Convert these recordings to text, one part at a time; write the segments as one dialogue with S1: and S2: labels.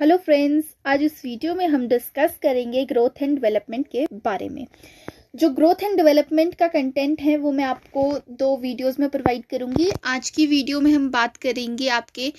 S1: Hello friends आज इस video में हम डिस्कस करेंगे ग्रोथ एंड डेवलपमेंट के बारे में जो ग्रोथ एंड डेवलपमेंट का कंटेंट है वो मैं आपको दो वीडियोस में प्रोवाइड करूंगी आज की वीडियो में हम बात करेंगे आपके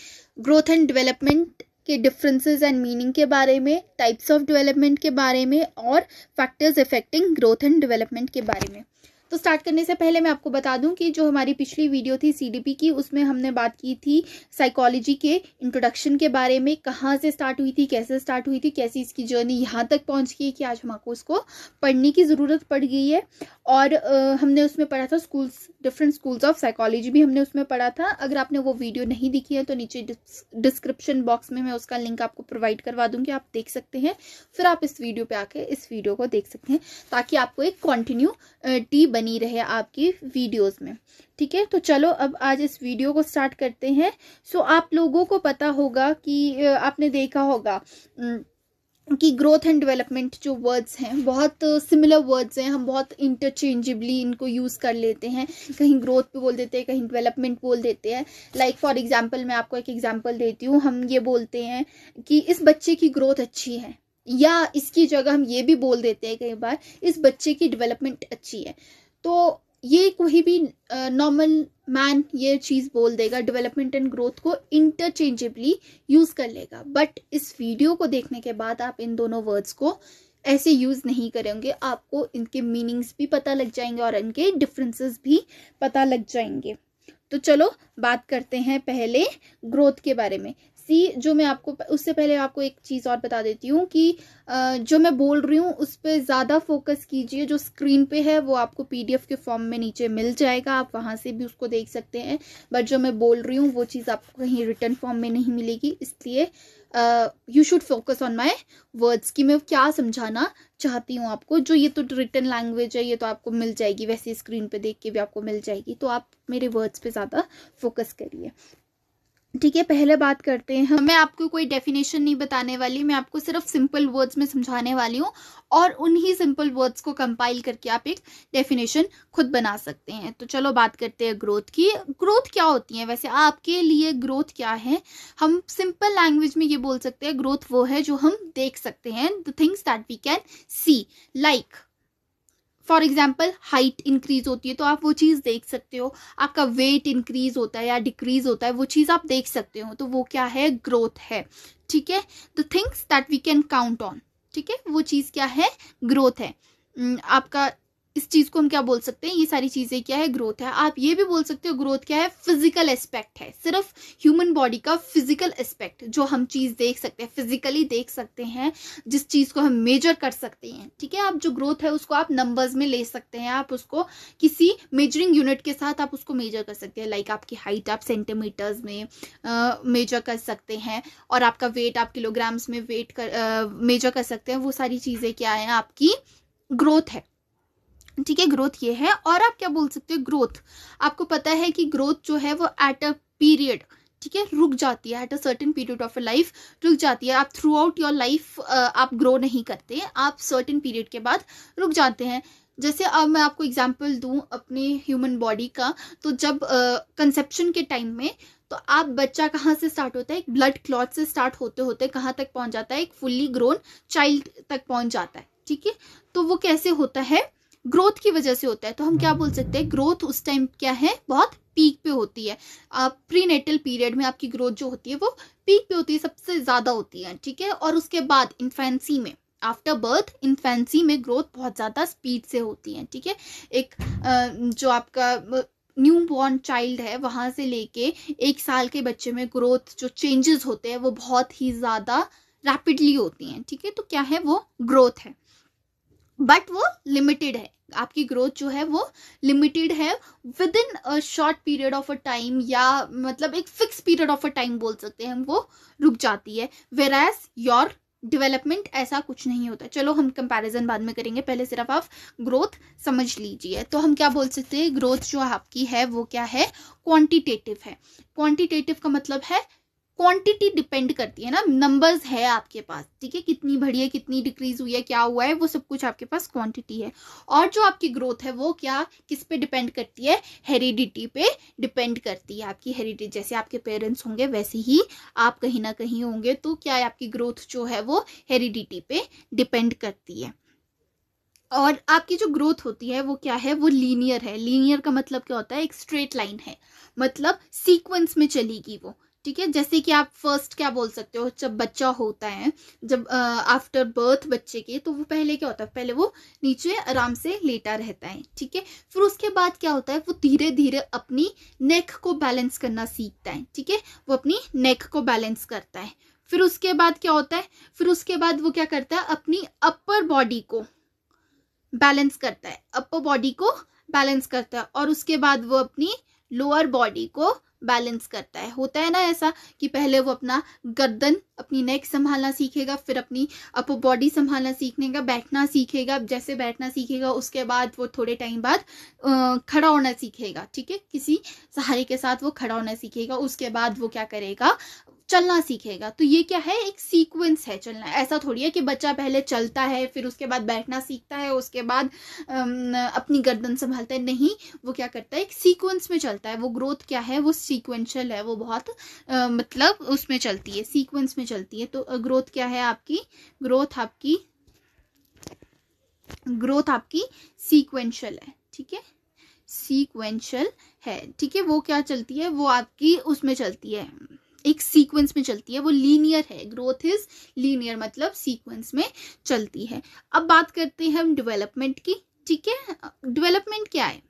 S1: ग्रोथ एंड डेवलपमेंट के डिफरेंसेस एंड मीनिंग के बारे में टाइप्स ऑफ डेवलपमेंट के बारे में और factors affecting growth and development के बारे में तो स्टार्ट करने से पहले मैं आपको बता दूं कि जो हमारी पिछली वीडियो थी सीडीपी की उसमें हमने बात की थी साइकोलॉजी के इंट्रोडक्शन के बारे में कहाँ से स्टार्ट हुई थी कैसे स्टार्ट हुई थी कैसी इसकी जर्नी यहाँ तक पहुँच गई कि आज हम आपको उसको पढ़ने की ज़रूरत पड़ गई है और आ, हमने उसमें पढ़ा था schools different schools of psychology भी हमने उसमें पढ़ा था अगर आपने वो वीडियो नहीं दिखी है तो नीचे डिस्क्रिप्शन बॉक्स में मैं उसका लिंक आपको प्रोवाइड करवा दूँगी आप देख सकते हैं फिर आप इस वीडियो पर आके इस वीडियो को देख सकते हैं ताकि आपको एक कॉन्टिन्यू टी बनी रहे आपकी वीडियोस में ठीक है तो चलो अब आज इस वीडियो को स्टार्ट करते हैं सो आप लोगों को पता होगा कि आपने देखा होगा कि ग्रोथ एंड डेवलपमेंट जो वर्ड्स हैं बहुत सिमिलर वर्ड्स हैं हम बहुत इंटरचेंजेबली इनको यूज़ कर लेते हैं कहीं ग्रोथ पे बोल देते हैं कहीं डेवलपमेंट बोल देते हैं लाइक फॉर एग्जांपल मैं आपको एक एग्जांपल देती हूँ हम ये बोलते हैं कि इस बच्चे की ग्रोथ अच्छी है या इसकी जगह हम ये भी बोल देते हैं कई बार इस बच्चे की डिवेलपमेंट अच्छी है तो ये कोई भी नॉर्मल मैन ये चीज़ बोल देगा डेवलपमेंट एंड ग्रोथ को इंटरचेंजेबली यूज़ कर लेगा बट इस वीडियो को देखने के बाद आप इन दोनों वर्ड्स को ऐसे यूज़ नहीं करेंगे आपको इनके मीनिंग्स भी पता लग जाएंगे और इनके डिफरेंसेस भी पता लग जाएंगे तो चलो बात करते हैं पहले ग्रोथ के बारे में सी जो मैं आपको उससे पहले आपको एक चीज़ और बता देती हूँ कि जो मैं बोल रही हूँ उस पर ज़्यादा फोकस कीजिए जो स्क्रीन पे है वो आपको पीडीएफ के फॉर्म में नीचे मिल जाएगा आप वहां से भी उसको देख सकते हैं बट जो मैं बोल रही हूँ वो चीज़ आपको कहीं रिटर्न फॉर्म में नहीं मिलेगी इसलिए you should focus on my words की मैं क्या समझाना चाहती हूँ आपको जो ये तो रिटर्न लैंग्वेज है ये तो आपको मिल जाएगी वैसे स्क्रीन पे देख के भी आपको मिल जाएगी तो आप मेरे वर्ड्स पे ज़्यादा फोकस करिए ठीक है पहले बात करते हैं मैं आपको कोई डेफिनेशन नहीं बताने वाली मैं आपको सिर्फ सिंपल वर्ड्स में समझाने वाली हूँ और उन्हीं सिंपल वर्ड्स को कंपाइल करके आप एक डेफिनेशन खुद बना सकते हैं तो चलो बात करते हैं ग्रोथ की ग्रोथ क्या होती है वैसे आपके लिए ग्रोथ क्या है हम सिंपल लैंग्वेज में ये बोल सकते हैं ग्रोथ वो है जो हम देख सकते हैं the things that we can see like for example height increase होती है तो आप वो चीज़ देख सकते हो आपका वेट इंक्रीज होता है या डिक्रीज होता है वो चीज़ आप देख सकते हो तो वो क्या है ग्रोथ है ठीक है the things that we can count on ठीक है वो चीज़ क्या है ग्रोथ है आपका इस चीज़ को हम क्या बोल सकते हैं ये सारी चीज़ें क्या है ग्रोथ है आप ये भी बोल सकते हो ग्रोथ क्या है फिजिकल एस्पेक्ट है सिर्फ ह्यूमन बॉडी का फिजिकल एस्पेक्ट जो हम चीज़ देख सकते हैं फिजिकली देख सकते हैं जिस चीज़ को हम मेजर कर सकते हैं ठीक है आप जो ग्रोथ है उसको आप नंबर्स में ले सकते हैं आप उसको किसी मेजरिंग यूनिट के साथ आप उसको मेजर कर सकते हैं लाइक आपकी हाइट आप सेंटीमीटर्स में मेजर कर सकते हैं और आपका वेट आप किलोग्राम्स में वेट कर मेजर कर सकते हैं वो सारी चीज़ें क्या है आपकी ग्रोथ है ठीक है ग्रोथ ये है और आप क्या बोल सकते हो ग्रोथ आपको पता है कि ग्रोथ जो है वो एट अ पीरियड ठीक है रुक जाती है at a certain period of a life रुक जाती है आप थ्रू आउट योर लाइफ आप ग्रो नहीं करते आप सर्टेन पीरियड के बाद रुक जाते हैं जैसे अब मैं आपको एग्जाम्पल दूँ अपने ह्यूमन बॉडी का तो जब कंसेप्शन uh, के टाइम में तो आप बच्चा कहाँ से स्टार्ट होता है एक ब्लड क्लॉथ से स्टार्ट होते होते कहाँ तक पहुँच जाता है एक फुल्ली ग्रोन चाइल्ड तक पहुँच जाता है ठीक है तो वो कैसे होता है ग्रोथ की वजह से होता है तो हम क्या बोल सकते हैं ग्रोथ उस टाइम क्या है बहुत पीक पे होती है आप प्रीनेटल पीरियड में आपकी ग्रोथ जो होती है वो पीक पे होती है सबसे ज़्यादा होती है ठीक है और उसके बाद इन्फेंसी में आफ्टर बर्थ इन्फेंसी में ग्रोथ बहुत ज़्यादा स्पीड से होती है ठीक है एक जो आपका न्यू बॉर्न चाइल्ड है वहाँ से लेके एक साल के बच्चे में ग्रोथ जो चेंजेस होते हैं वो बहुत ही ज़्यादा रैपिडली होती हैं ठीक है तो क्या है वो ग्रोथ है बट वो लिमिटेड है आपकी ग्रोथ जो है वो लिमिटेड है within a short period of a time या मतलब एक fix period of a time बोल सकते हैं वो रुक जाती है वेर एज योर डेवलपमेंट ऐसा कुछ नहीं होता चलो हम कंपैरिजन बाद में करेंगे पहले सिर्फ आप ग्रोथ समझ लीजिए तो हम क्या बोल सकते हैं ग्रोथ जो आपकी है वो क्या है क्वांटिटेटिव है क्वांटिटेटिव का मतलब है क्वांटिटी डिपेंड करती है ना नंबर्स है आपके पास ठीक है कितनी बढ़ी है कितनी डिक्रीज हुई है क्या हुआ है वो सब कुछ आपके पास क्वांटिटी है और जो आपकी ग्रोथ है वो क्या किस पे डिपेंड करती है हेरिडिटी पे डिपेंड करती है आपकी हेरिडिटी जैसे आपके पेरेंट्स होंगे वैसे ही आप कहीं ना कहीं होंगे तो क्या है आपकी ग्रोथ जो है वो हेरिडिटी पे डिपेंड करती है और आपकी जो ग्रोथ होती है वो क्या है वो लीनियर है लीनियर का मतलब क्या होता है एक स्ट्रेट लाइन है मतलब सीक्वेंस में चलेगी वो ठीक है जैसे कि आप फर्स्ट क्या बोल सकते हो जब बच्चा होता है जब आफ्टर बर्थ बच्चे के तो वो पहले क्या होता है पहले वो नीचे आराम से लेटा रहता है ठीक है फिर उसके बाद क्या होता है वो धीरे धीरे अपनी नेक को बैलेंस करना सीखता है ठीक है वो अपनी नेक को बैलेंस करता है फिर उसके बाद क्या होता है फिर उसके बाद वो क्या करता है अपनी अपर बॉडी को बैलेंस करता है अपर बॉडी को बैलेंस करता है और उसके बाद वो अपनी लोअर बॉडी को बैलेंस करता है होता है ना ऐसा कि पहले वो अपना गर्दन अपनी नेक संभालना सीखेगा फिर अपनी अपर बॉडी संभालना सीखने का बैठना सीखेगा जैसे बैठना सीखेगा उसके बाद वो थोड़े टाइम बाद खड़ा होना सीखेगा ठीक है किसी सहारे के साथ वो खड़ा होना सीखेगा उसके बाद वो क्या करेगा चलना सीखेगा तो ये क्या है एक सीक्वेंस है चलना ऐसा थोड़ी है कि बच्चा पहले चलता है फिर उसके बाद बैठना सीखता है उसके बाद अपनी गर्दन संभालता है नहीं वो क्या करता है एक सीक्वेंस में चलता है वो ग्रोथ क्या है वो सीक्वेंशल है वो बहुत आ, मतलब उसमें चलती है सीक्वेंस में चलती है तो ग्रोथ क्या है आपकी ग्रोथ आपकी ग्रोथ आपकी सीक्वेंशल है ठीक है सीक्वेंशल है ठीक है वो क्या चलती है वो आपकी उसमें चलती है एक सीक्वेंस में चलती है वो लीनियर है ग्रोथ इज लीनियर मतलब सीक्वेंस में चलती है अब बात करते हैं हम डेवलपमेंट की ठीक है डेवलपमेंट क्या है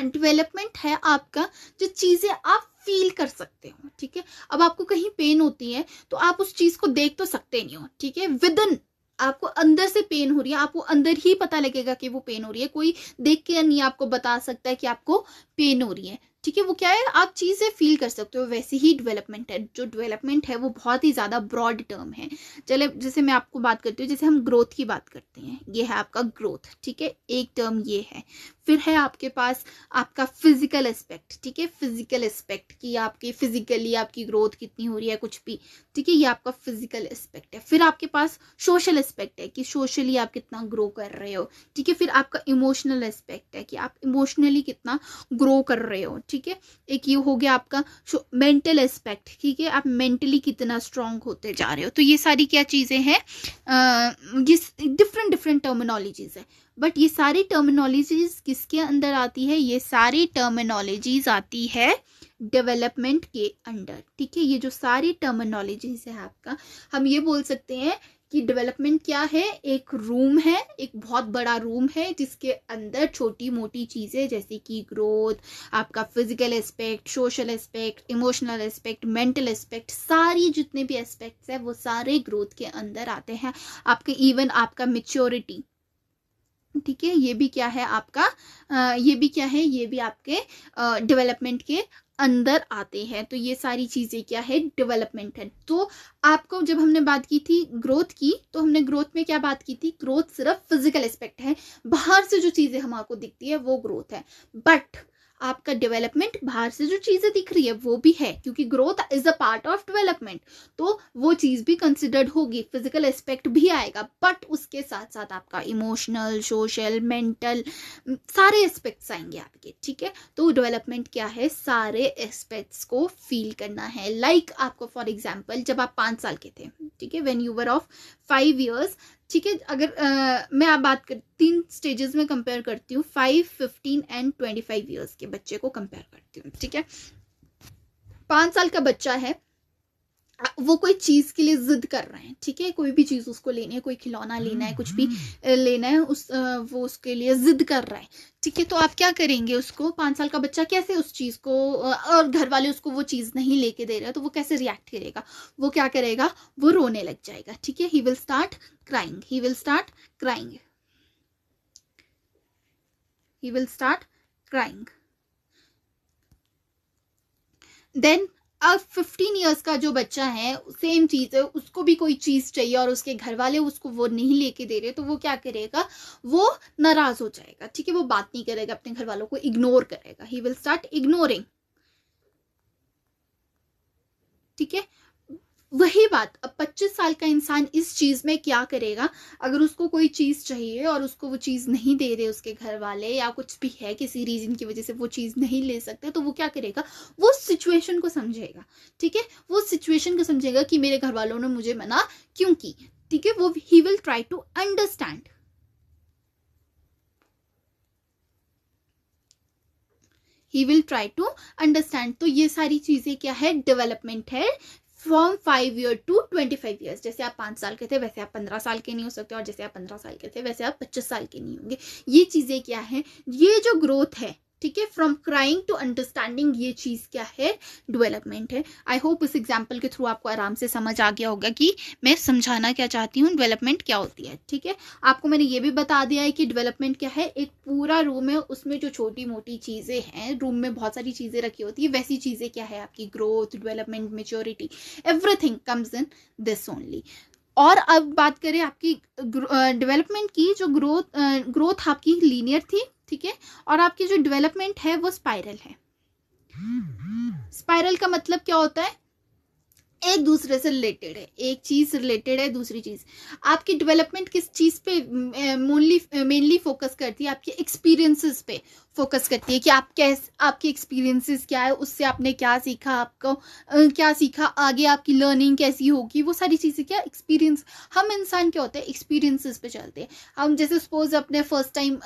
S1: डेवलपमेंट है आपका जो चीज़ें आप फील कर सकते हो ठीक है अब आपको कहीं पेन होती है तो आप उस चीज़ को देख तो सकते नहीं हो ठीक है विदन आपको अंदर से पेन हो रही है आपको अंदर ही पता लगेगा कि वो पेन हो रही है कोई देख के नहीं आपको बता सकता है कि आपको पेन हो रही है ठीक है वो क्या है आप चीज़ें फील कर सकते हो वैसे ही डेवलपमेंट है जो डेवलपमेंट है वो बहुत ही ज़्यादा ब्रॉड टर्म है चले जैसे मैं आपको बात करती हूँ जैसे हम ग्रोथ की बात करते हैं ये है आपका ग्रोथ ठीक है एक टर्म ये है फिर है आपके पास आपका फिजिकल एस्पेक्ट ठीक है फिजिकल एस्पेक्ट कि आपकी फिजिकली आपकी ग्रोथ कितनी हो रही है कुछ भी ठीक है ये आपका फिजिकल एस्पेक्ट है फिर आपके पास सोशल एस्पेक्ट है कि सोशली आप कितना ग्रो कर रहे हो ठीक है फिर आपका इमोशनल एस्पेक्ट है कि आप इमोशनली कितना ग्रो कर रहे हो ठीक है एक ये हो गया आपका मेंटल एस्पेक्ट ठीक है आप मेंटली कितना स्ट्रांग होते जा रहे हो तो ये सारी क्या चीज़ें हैं ये डिफरेंट डिफरेंट टर्मिनोलॉजीज़ है बट ये सारी टर्मिनोलॉजीज़ किसके अंदर आती है ये सारी टर्मिनोलॉजीज़ आती है डेवलपमेंट के अंडर ठीक है ये जो सारी टर्मिनोलॉजीज है आपका हम ये बोल सकते हैं की डेवलपमेंट क्या है एक रूम है एक बहुत बड़ा रूम है जिसके अंदर छोटी मोटी चीज़ें जैसे कि ग्रोथ आपका physical aspect social aspect emotional aspect mental aspect सारी जितने भी एस्पेक्ट्स हैं वो सारे ग्रोथ के अंदर आते हैं आपके इवन आपका मेच्योरिटी ठीक है ये भी क्या है आपका आ, ये भी क्या है ये भी आपके डेवलपमेंट के अंदर आते हैं तो ये सारी चीज़ें क्या है डेवलपमेंट है तो आपको जब हमने बात की थी ग्रोथ की तो हमने ग्रोथ में क्या बात की थी ग्रोथ सिर्फ फिजिकल एस्पेक्ट है बाहर से जो चीज़ें हम आपको दिखती है वो ग्रोथ है बट आपका डेवलपमेंट बाहर से जो चीज़ें दिख रही है वो भी है क्योंकि growth is a part of development तो वो चीज़ भी कंसिडर्ड होगी फिजिकल एस्पेक्ट भी आएगा बट उसके साथ साथ आपका इमोशनल सोशल मेंटल सारे एस्पेक्ट्स आएंगे आपके ठीक है तो डेवलपमेंट क्या है सारे एस्पेक्ट्स को फील करना है लाइक like आपको फॉर एग्जाम्पल जब आप पाँच साल के थे ठीक है when you were of five years ठीक है अगर आ, मैं आप बात कर तीन स्टेजेस में कंपेयर करती हूँ five fifteen and twenty five years के बच्चे को कंपेयर करती हूँ ठीक है पाँच साल का बच्चा है वो कोई चीज़ के लिए ज़िद कर रहे हैं ठीक है कोई भी चीज़ उसको लेनी है कोई खिलौना लेना है कुछ भी हम्म। लेना है उस वो उसके लिए ज़िद कर रहा है ठीक है तो आप क्या करेंगे उसको पाँच साल का बच्चा कैसे उस चीज़ को और घर वाले उसको वो चीज़ नहीं लेके दे रहे तो वो कैसे रिएक्ट करेगा वो क्या करेगा वो रोने लग जाएगा ठीक है he will start crying he will start crying he will start crying then अब फिफ्टीन ईयर्स का जो बच्चा है सेम चीज़ है उसको भी कोई चीज़ चाहिए और उसके घर वाले उसको वो नहीं लेके दे रहे तो वो क्या करेगा वो नाराज़ हो जाएगा ठीक है वो बात नहीं करेगा अपने घर वालों को इग्नोर करेगा ही विल स्टार्ट इग्नोरिंग ठीक है वही बात अब 25 साल का इंसान इस चीज़ में क्या करेगा अगर उसको कोई चीज़ चाहिए और उसको वो चीज़ नहीं दे रहे उसके घर वाले या कुछ भी है किसी रीज़न की वजह से वो चीज़ नहीं ले सकते तो वो क्या करेगा वो सिचुएशन को समझेगा ठीक है वो सिचुएशन को समझेगा कि मेरे घर वालों ने मुझे मना क्यों की ठीक है वो he will try to understand he will try to understand तो ये सारी चीज़ें क्या है डेवलपमेंट है from five year to twenty five years जैसे आप पाँच साल के थे वैसे आप पंद्रह साल के नहीं हो सकते और जैसे आप पंद्रह साल के थे वैसे आप पच्चीस साल के नहीं होंगे ये चीज़ें क्या हैं ये जो ग्रोथ है ठीक है फ्रॉम क्राइंग टू अंडरस्टैंडिंग ये चीज़ क्या है डेवलपमेंट है आई होप इस एग्जाम्पल के थ्रू आपको आराम से समझ आ गया होगा कि मैं समझाना क्या चाहती हूँ डेवलपमेंट क्या होती है ठीक है आपको मैंने ये भी बता दिया है कि डेवलपमेंट क्या है एक पूरा रूम है उसमें जो छोटी मोटी चीज़ें हैं रूम में बहुत सारी चीज़ें रखी होती है वैसी चीज़ें क्या है आपकी growth development maturity everything comes in this only और अब बात करें आपकी डेवलपमेंट की जो ग्रोथ ग्रोथ आपकी लीनियर थी ठीक है और आपकी जो डेवलपमेंट है वो स्पाइरल है स्पाइरल का मतलब क्या होता है एक दूसरे से रिलेटेड है एक चीज रिलेटेड है दूसरी चीज आपकी डेवलपमेंट किस चीज पे मोनली मेनली फोकस करती है आपके एक्सपीरियंसेस पे फोकस करती है कि आप कैस आपके एक्सपीरियंसेस क्या है उससे आपने क्या सीखा आपको क्या सीखा आगे आपकी लर्निंग कैसी होगी वो सारी चीज़ें क्या एक्सपीरियंस हम इंसान क्या होते हैं एक्सपीरियंसेस पे चलते हैं हम जैसे सपोज अपने first time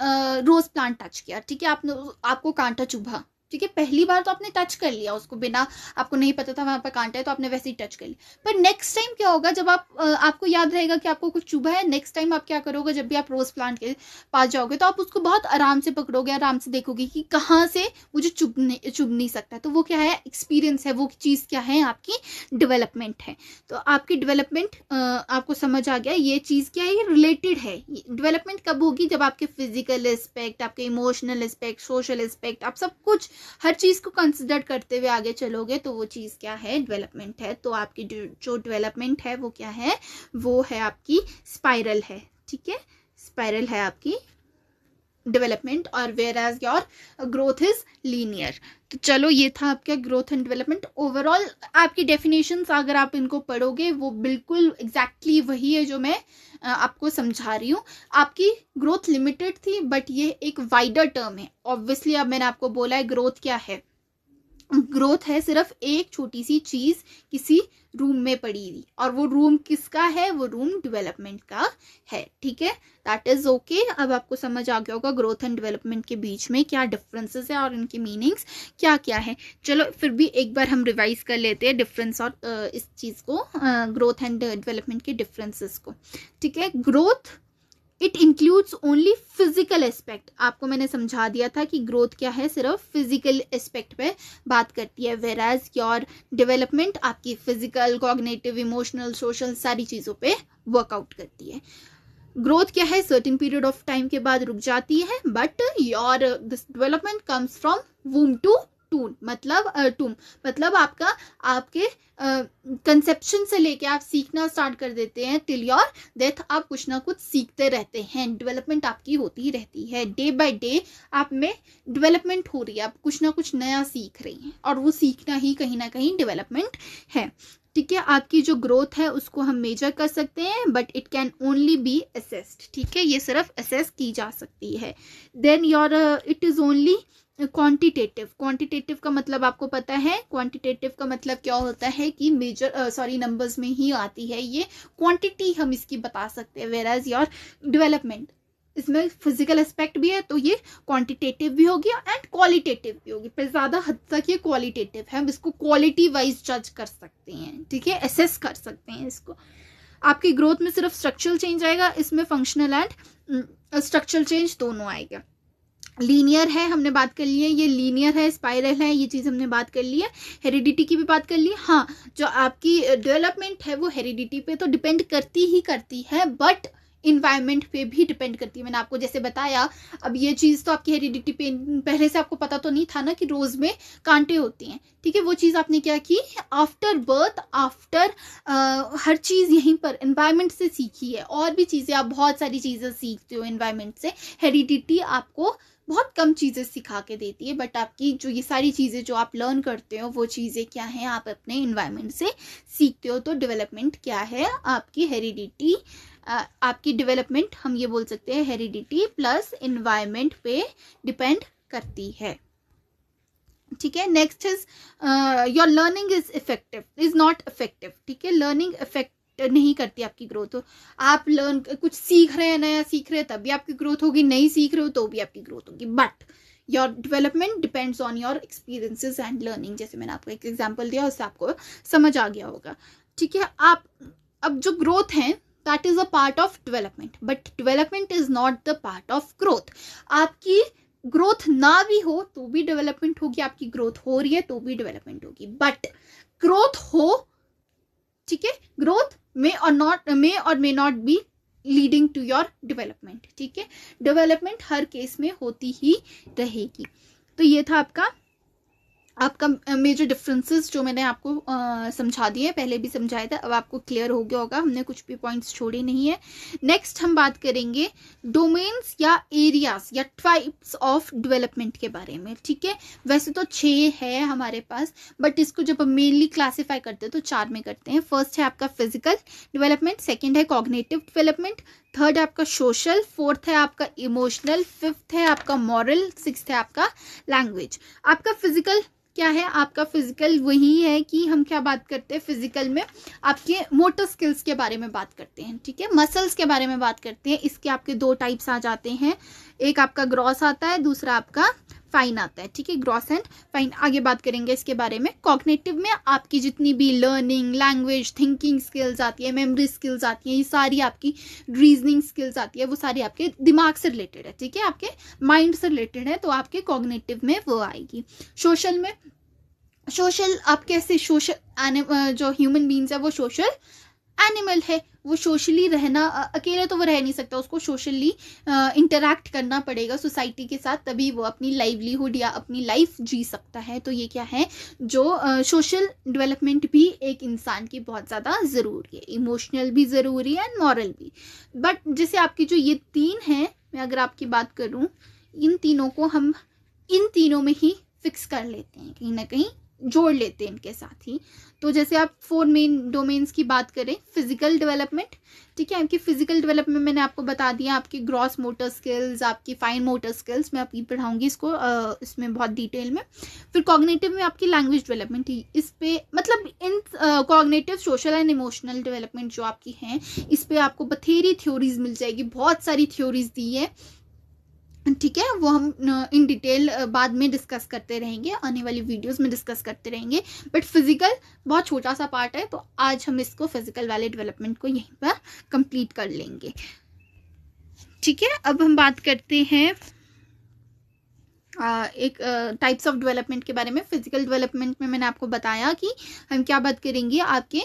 S1: rose plant touch किया ठीक है आपने आपको कांटा चुभा ठीक है पहली बार तो आपने टच कर लिया उसको बिना आपको नहीं पता था वहाँ पर कांटा है तो आपने वैसे ही टच कर लिया पर नेक्स्ट टाइम क्या होगा जब आप आपको याद रहेगा कि आपको कुछ चुभा है नेक्स्ट टाइम आप क्या करोगे जब भी आप रोज़ प्लांट के पास जाओगे तो आप उसको बहुत आराम से पकड़ोगे आराम से देखोगे कि कहाँ से मुझे चुभ नहीं चुभ नहीं सकता तो वो क्या है एक्सपीरियंस है वो चीज़ क्या है आपकी डेवलपमेंट है तो आपकी डेवलपमेंट आपको समझ आ गया ये चीज़ क्या है ये रिलेटेड है डेवलपमेंट कब होगी जब आपके फिजिकल एस्पेक्ट आपके इमोशनल एस्पेक्ट सोशल एस्पेक्ट आप सब कुछ हर चीज़ को कंसिडर करते हुए आगे चलोगे तो वो चीज़ क्या है डेवलपमेंट है तो आपकी जो डेवलपमेंट है वो क्या है वो है आपकी स्पाइरल है ठीक है स्पाइरल है आपकी डेवलपमेंट और whereas your growth is linear तो चलो ये था आपका ग्रोथ एंड डेवलपमेंट ओवरऑल आपकी डेफिनेशन अगर आप इनको पढ़ोगे वो बिल्कुल एग्जैक्टली exactly वही है जो मैं आपको समझा रही हूँ आपकी ग्रोथ लिमिटेड थी बट ये एक वाइडर टर्म है ऑब्वियसली अब मैंने आपको बोला है ग्रोथ क्या है ग्रोथ है सिर्फ एक छोटी सी चीज किसी रूम में पड़ी हुई और वो रूम किसका है वो रूम डेवलपमेंट का है ठीक है दैट इज ओके अब आपको समझ आ गया होगा ग्रोथ एंड डेवलपमेंट के बीच में क्या डिफरेंसेस है और इनकी मीनिंग्स क्या क्या है चलो फिर भी एक बार हम रिवाइज कर लेते हैं डिफरेंस और इस चीज़ को ग्रोथ एंड डेवलपमेंट के डिफरेंसेस को ठीक है growth it includes only physical aspect आपको मैंने समझा दिया था कि ग्रोथ क्या है सिर्फ फिजिकल एस्पेक्ट पे बात करती है वेर एज योर डेवलपमेंट आपकी फिजिकल कॉग्नेटिव इमोशनल सोशल सारी चीज़ों पे वर्कआउट करती है ग्रोथ क्या है सर्टेन पीरियड ऑफ टाइम के बाद रुक जाती है but your this development comes from womb to tomb मतलब टूम मतलब आपका आपके कंसेप्शन से लेके आप सीखना स्टार्ट कर देते हैं टिल योर डेथ आप कुछ ना कुछ सीखते रहते हैं डेवलपमेंट आपकी होती ही रहती है डे बाय डे आप में डेवलपमेंट हो रही है आप कुछ ना कुछ नया सीख रही हैं और वो सीखना ही कहीं ना कहीं डेवलपमेंट है ठीक है आपकी जो ग्रोथ है उसको हम मेजर कर सकते हैं but it can only be assessed ठीक है ये सिर्फ असेस की जा सकती है then your it is only quantitative quantitative का मतलब आपको पता है क्वांटिटेटिव का मतलब क्या होता है कि मेजर सॉरी नंबर्स में ही आती है ये क्वांटिटी हम इसकी बता सकते हैं वेर एज योर डेवलपमेंट इसमें फिजिकल एस्पेक्ट भी है तो ये क्वांटिटेटिव भी होगी एंड क्वालिटेटिव भी होगी पर ज़्यादा हद तक ये क्वालिटेटिव है हम इसको क्वालिटी वाइज जज कर सकते हैं ठीक है एसेस कर सकते हैं इसको आपकी ग्रोथ में सिर्फ स्ट्रक्चरल चेंज आएगा इसमें फंक्शनल एंड स्ट्रक्चरल चेंज दोनों आएगा लीनियर है हमने बात कर ली है ये लीनियर है स्पाइरल है ये चीज़ हमने बात कर ली है हेरिडिटी की भी बात कर ली हाँ जो आपकी डेवलपमेंट है वो हेरिडिटी पे तो डिपेंड करती ही करती है बट इन्वायरमेंट पे भी डिपेंड करती है मैंने आपको जैसे बताया अब ये चीज़ तो आपकी हेरिडिटी पेन पहले से आपको पता तो नहीं था ना कि रोज़ में कांटे होती हैं ठीक है वो चीज़ आपने क्या की आफ्टर बर्थ आफ्टर हर चीज़ यहीं पर इन्वायरमेंट से सीखी है और भी चीज़ें आप बहुत सारी चीज़ें सीखते हो इन्वायरमेंट से हेरिडिटी आपको बहुत कम चीज़ें सिखा के देती है बट आपकी जो ये सारी चीज़ें जो आप लर्न करते हो वो चीज़ें क्या हैं आप अपने इन्वायरमेंट से सीखते हो तो डेवलपमेंट क्या है आपकी हेरिडिटी आपकी डेवलपमेंट हम ये बोल सकते हैं हेरिडिटी प्लस इन्वायरमेंट पे डिपेंड करती है ठीक है next is your learning is effective is not effective ठीक है लर्निंग इफेक्ट नहीं करती आपकी ग्रोथ आप लर्न कुछ सीख रहे हैं नया सीख रहे हैं तब भी आपकी ग्रोथ होगी नहीं सीख रहे हो तो भी आपकी ग्रोथ होगी but your development depends on your experiences and learning जैसे मैंने आपको एक एग्जाम्पल दिया उससे आपको समझ आ गया होगा ठीक है आप अब जो ग्रोथ है that is a part of development but development is not the part of growth आपकी ग्रोथ ना भी हो तो भी डेवलपमेंट होगी आपकी ग्रोथ हो रही है तो भी डेवलपमेंट होगी बट ग्रोथ हो ठीक है ग्रोथ मे और नॉट मे और may not be leading to your development ठीक है डेवलपमेंट हर केस में होती ही रहेगी तो ये था आपका आपका मेजर डिफरेंसेस जो मैंने आपको समझा दिए हैं पहले भी समझाया था अब आपको क्लियर हो गया होगा हमने कुछ भी पॉइंट्स छोड़े नहीं है नेक्स्ट हम बात करेंगे डोमेन्स या एरियाज या टाइप्स ऑफ डेवलपमेंट के बारे में ठीक है वैसे तो छः है हमारे पास बट इसको जब हम मेनली क्लासीफाई करते हैं तो चार में करते हैं फर्स्ट है आपका फिजिकल डिवेलपमेंट सेकेंड है कॉग्नेटिव डिवेलपमेंट थर्ड है आपका सोशल फोर्थ है आपका इमोशनल फिफ्थ है आपका मॉरल सिक्स है आपका लैंग्वेज आपका फिजिकल क्या है आपका फिजिकल वही है कि हम क्या बात करते हैं फिजिकल में आपके मोटर स्किल्स के बारे में बात करते हैं ठीक है मसल्स के बारे में बात करते हैं इसके आपके दो टाइप्स आ जाते हैं एक आपका ग्रॉस आता है दूसरा आपका फाइन आता है ठीक है ग्रॉस एंड फाइन आगे बात करेंगे इसके बारे में कॉग्नेटिव में आपकी जितनी भी लर्निंग लैंग्वेज थिंकिंग स्किल्स आती है मेमोरी स्किल्स आती है ये सारी आपकी रीजनिंग स्किल्स आती है वो सारी आपके दिमाग से रिलेटेड है ठीक है आपके माइंड से रिलेटेड है तो आपके कॉग्नेटिव में वो आएगी सोशल में सोशल आप कैसे सोशल जो ह्यूमन बींग्स है वो सोशल एनिमल है वो सोशली रहना अकेले तो वो रह नहीं सकता उसको सोशली इंटरेक्ट करना पड़ेगा सोसाइटी के साथ तभी वो अपनी लाइवलीहुड या अपनी लाइफ जी सकता है तो ये क्या है जो सोशल डेवलपमेंट भी एक इंसान की बहुत ज़्यादा ज़रूरी है इमोशनल भी ज़रूरी है एंड मॉरल भी बट जैसे आपकी जो ये तीन है मैं अगर आपकी बात करूँ इन तीनों को हम इन तीनों में ही फिक्स कर लेते हैं कहीं ना कहीं जोड़ लेते हैं इनके साथ ही तो जैसे आप फोर मेन डोमेन्स की बात करें फिजिकल डेवलपमेंट ठीक है आपकी फिजिकल डेवलपमेंट मैंने आपको बता दिया आपकी ग्रॉस मोटर स्किल्स आपकी फाइन मोटर स्किल्स मैं आपकी पढ़ाऊंगी इसको आ, इसमें बहुत डिटेल में फिर कॉग्नेटिव में आपकी लैंग्वेज डेवलपमेंट ही इस पर मतलब इन cognitive social and emotional development जो आपकी हैं इस पर आपको बथेरी थ्योरीज मिल जाएगी बहुत सारी थ्योरीज दी है ठीक है वो हम इन डिटेल बाद में डिस्कस करते रहेंगे आने वाली वीडियोस में डिस्कस करते रहेंगे बट फिज़िकल बहुत छोटा सा पार्ट है तो आज हम इसको फिज़िकल वाले डेवलपमेंट को यहीं पर कंप्लीट कर लेंगे ठीक है अब हम बात करते हैं आ, एक टाइप्स ऑफ डेवलपमेंट के बारे में फिजिकल डेवलपमेंट में मैंने आपको बताया कि हम क्या बात करेंगे आपके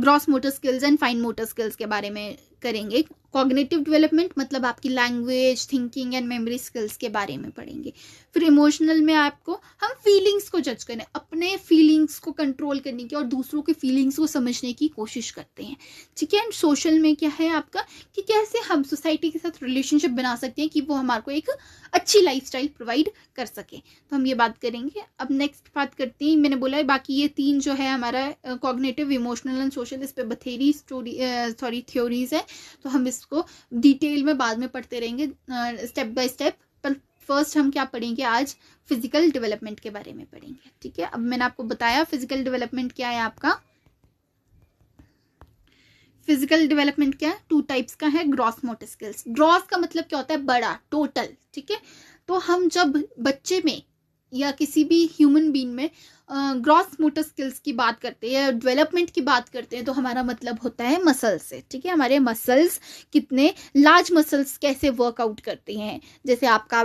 S1: gross motor skills and fine motor skills के बारे में करेंगे कॉग्नेटिव डेवलपमेंट मतलब आपकी language thinking and memory skills के बारे में पढ़ेंगे फिर इमोशनल में आपको हम फीलिंग्स को जज करें अपने फीलिंग्स को कंट्रोल करने की और दूसरों के फीलिंग्स को समझने की कोशिश करते हैं ठीक है एंड सोशल में क्या है आपका कि कैसे हम सोसाइटी के साथ रिलेशनशिप बना सकते हैं कि वो हमारे को एक अच्छी लाइफ प्रोवाइड कर सकें तो हम ये बात करेंगे अब नेक्स्ट बात करते हैं मैंने बोला है बाकी ये तीन जो है हमारा कॉग्नेटिव इमोशनल एंड सोशल इस पर बथेरी स्टोरी सॉरी थ्योरीज है तो हम इसको डिटेल में बाद में पढ़ते रहेंगे स्टेप बाय स्टेप पर फर्स्ट हम क्या पढ़ेंगे आज फिजिकल डेवलपमेंट के बारे में पढ़ेंगे ठीक है अब मैंने आपको बताया फिजिकल डेवलपमेंट क्या है आपका फिजिकल डेवलपमेंट क्या है टू टाइप्स का है ग्रॉस मोटर स्किल्स ग्रॉस का मतलब क्या होता है बड़ा टोटल ठीक है तो हम जब बच्चे में या किसी भी ह्यूमन बीन में ग्रॉस मोटर स्किल्स की बात करते हैं या डेवलपमेंट की बात करते हैं तो हमारा मतलब होता है मसल्स से ठीक है हमारे मसल्स कितने लार्ज मसल्स कैसे वर्कआउट करते हैं जैसे आपका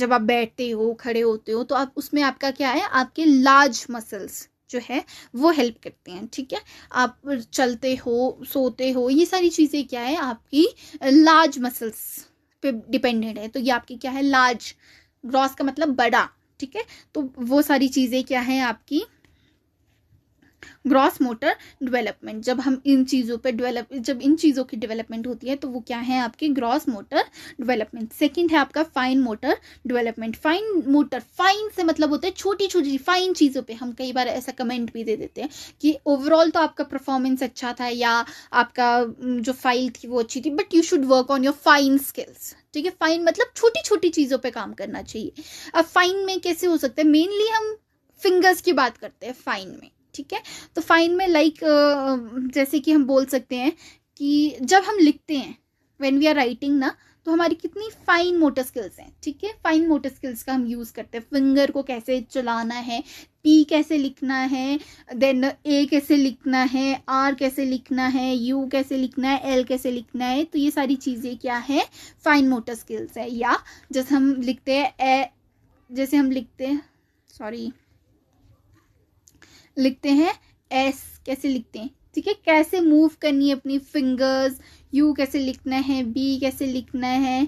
S1: जब आप बैठते हो खड़े होते हो तो आप उसमें आपका क्या है आपके लार्ज मसल्स जो है वो हेल्प करते हैं ठीक है आप चलते हो सोते हो ये सारी चीज़ें क्या है आपकी लार्ज मसल्स पे डिपेंडेंट है तो ये आपकी क्या है लार्ज ग्रॉस का मतलब बड़ा ठीक है तो वो सारी चीज़ें क्या हैं आपकी ग्रॉस मोटर डेवलपमेंट जब हम इन चीज़ों पे डेवलप जब इन चीज़ों की डेवलपमेंट होती है तो वो क्या है आपकी ग्रॉस मोटर डेवलपमेंट सेकंड है आपका fine motor development fine motor fine से मतलब होता है छोटी छोटी फाइन चीज़ों पर हम कई बार ऐसा कमेंट भी दे देते हैं कि ओवरऑल तो आपका परफॉर्मेंस अच्छा था या आपका जो फाइल थी वो अच्छी थी but you should work on your fine skills ठीक है फाइन मतलब छोटी छोटी चीज़ों पर काम करना चाहिए अब फाइन में कैसे हो सकता है मेनली हम फिंगर्स की बात करते हैं फाइन में ठीक है तो फाइन में लाइक जैसे कि हम बोल सकते हैं कि जब हम लिखते हैं वेन वी आर राइटिंग ना तो हमारी कितनी फाइन मोटर स्किल्स हैं ठीक है फाइन मोटर स्किल्स का हम यूज़ करते हैं फिंगर को कैसे चलाना है पी कैसे लिखना है देन ए कैसे लिखना है आर कैसे लिखना है यू कैसे लिखना है एल कैसे लिखना है तो ये सारी चीज़ें क्या है फाइन मोटर स्किल्स है या जैसे हम लिखते हैं ए जैसे हम लिखते हैं सॉरी लिखते हैं एस कैसे लिखते हैं ठीक है कैसे मूव करनी है अपनी फिंगर्स यू कैसे लिखना है बी कैसे लिखना है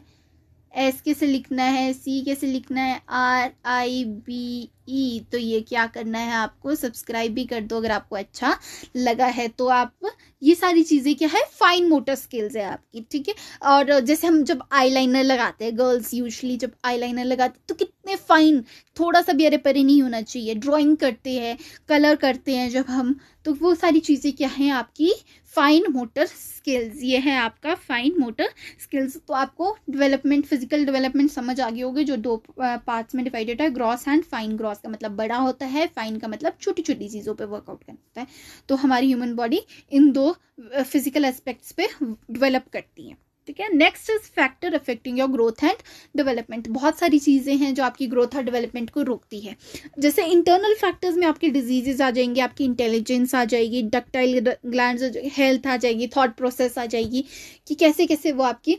S1: एस कैसे लिखना है सी कैसे लिखना है आर आई बी ई तो ये क्या करना है आपको सब्सक्राइब भी कर दो अगर आपको अच्छा लगा है तो आप ये सारी चीज़ें क्या है फाइन मोटर स्किल्स है आपकी ठीक है और जैसे हम जब आईलाइनर लगाते हैं गर्ल्स यूजली जब आईलाइनर लगाते तो कितने फाइन थोड़ा सा भी अरे परे नहीं होना चाहिए ड्राइंग करते हैं कलर करते हैं जब हम तो वो सारी चीज़ें क्या हैं आपकी फाइन मोटर स्किल्स ये है आपका फाइन मोटर स्किल्स तो आपको डेवलपमेंट फिजिकल डेवलपमेंट समझ आ गई होगी जो दो पार्ट्स में डिवाइडेड है gross and fine gross task का मतलब बड़ा होता है फाइन का मतलब छोटी छोटी चीज़ों पे वर्कआउट करना होता है तो हमारी ह्यूमन बॉडी इन दो फिजिकल एस्पेक्ट्स पे डेवलप करती है ठीक है next is factor affecting your growth and development बहुत सारी चीज़ें हैं जो आपकी ग्रोथ और डेवलपमेंट को रोकती है जैसे इंटरनल फैक्टर्स में आपके डिजीजेज आ जाएंगे आपकी इंटेलिजेंस आ जाएगी डक्टाइल ग्लैंड हेल्थ आ जाएगी थॉट प्रोसेस आ जाएगी कि कैसे कैसे वो आपकी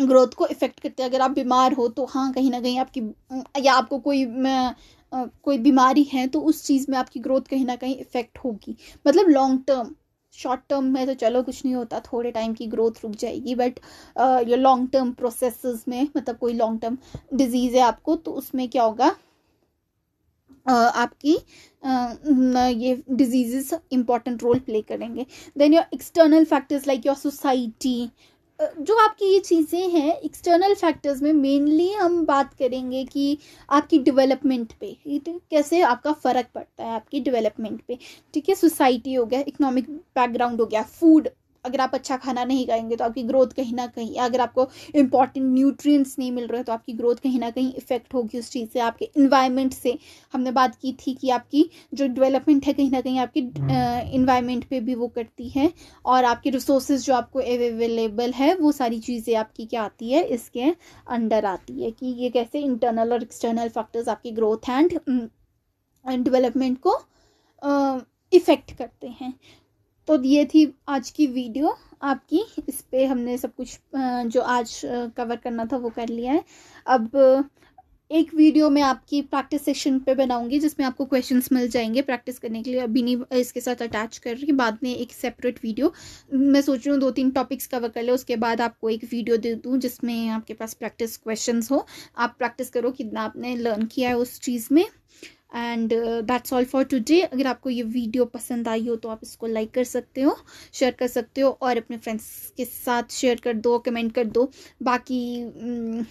S1: ग्रोथ को इफ़ेक्ट करते हैं अगर आप बीमार हो तो हाँ कहीं ना कहीं आपकी या आपको कोई कोई बीमारी है तो उस चीज़ में आपकी ग्रोथ कहीं ना कहीं इफ़ेक्ट होगी मतलब लॉन्ग टर्म शॉर्ट टर्म में तो चलो कुछ नहीं होता थोड़े टाइम की ग्रोथ रुक जाएगी बट ये लॉन्ग टर्म प्रोसेस में मतलब कोई लॉन्ग टर्म डिजीज़ है आपको तो उसमें क्या होगा Uh, आपकी uh, ये डिजीजेस इंपॉर्टेंट रोल प्ले करेंगे then your external factors like your society जो आपकी ये चीज़ें हैं एक्सटर्नल फैक्टर्स में मेनली हम बात करेंगे कि आपकी डेवलपमेंट पे कैसे आपका फ़र्क पड़ता है आपकी डेवलपमेंट पे ठीक है सोसाइटी हो गया इकोनॉमिक बैकग्राउंड हो गया फूड अगर आप अच्छा खाना नहीं खाएंगे तो आपकी ग्रोथ कहीं ना कहीं अगर आपको इंपॉर्टेंट न्यूट्रिएंट्स नहीं मिल रहे तो आपकी ग्रोथ कहीं ना कहीं इफेक्ट होगी उस चीज़ से आपके इन्वायरमेंट से हमने बात की थी कि आपकी जो डेवलपमेंट है कहीं ना कहीं आपकी इन्वायरमेंट हम्म। पे भी वो करती है और आपके रिसोर्सेज जो आपको अवेलेबल है वो सारी चीज़ें आपकी क्या आती है इसके अंडर आती है कि ये कैसे इंटरनल और एक्सटर्नल फैक्टर्स आपकी ग्रोथ एंड डेवलपमेंट को इफ़ेक्ट करते हैं तो ये थी आज की वीडियो आपकी इस पर हमने सब कुछ जो आज कवर करना था वो कर लिया है अब एक वीडियो मैं आपकी प्रैक्टिस सेशन पे बनाऊंगी जिसमें आपको क्वेश्चंस मिल जाएंगे प्रैक्टिस करने के लिए अभी नहीं इसके साथ अटैच कर रही बाद में एक सेपरेट वीडियो मैं सोच रही हूँ दो तीन टॉपिक्स कवर कर लें उसके बाद आपको एक वीडियो दे दूँ जिसमें आपके पास प्रैक्टिस क्वेश्चन हो आप प्रैक्टिस करो कितना आपने लर्न किया है उस चीज़ में and that's all for today अगर आपको ये वीडियो पसंद आई हो तो आप इसको लाइक कर सकते हो शेयर कर सकते हो और अपने फ्रेंड्स के साथ शेयर कर दो कमेंट कर दो बाकी mm,